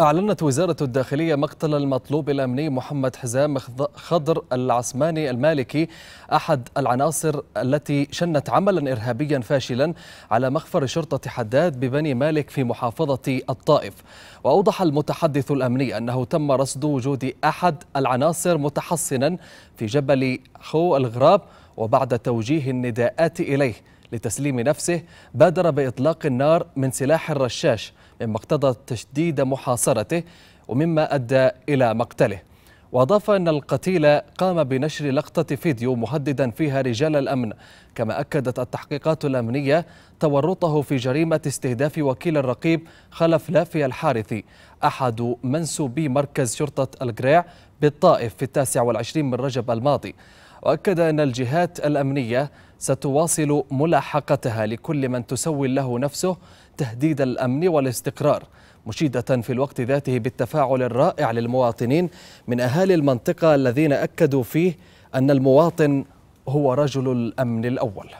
أعلنت وزارة الداخلية مقتل المطلوب الأمني محمد حزام خضر العسماني المالكي أحد العناصر التي شنت عملا إرهابيا فاشلا على مخفر شرطة حداد ببني مالك في محافظة الطائف وأوضح المتحدث الأمني أنه تم رصد وجود أحد العناصر متحصنا في جبل خو الغراب وبعد توجيه النداءات إليه لتسليم نفسه بادر بإطلاق النار من سلاح الرشاش مما اقتضى تشديد محاصرته ومما أدى إلى مقتله وأضاف أن القتيل قام بنشر لقطة فيديو مهددا فيها رجال الأمن كما أكدت التحقيقات الأمنية تورطه في جريمة استهداف وكيل الرقيب خلف لافي الحارثي أحد منسوبي مركز شرطة القريع بالطائف في التاسع والعشرين من رجب الماضي وأكد أن الجهات الأمنية ستواصل ملاحقتها لكل من تسول له نفسه تهديد الأمن والاستقرار مشيدة في الوقت ذاته بالتفاعل الرائع للمواطنين من أهالي المنطقة الذين أكدوا فيه أن المواطن هو رجل الأمن الأول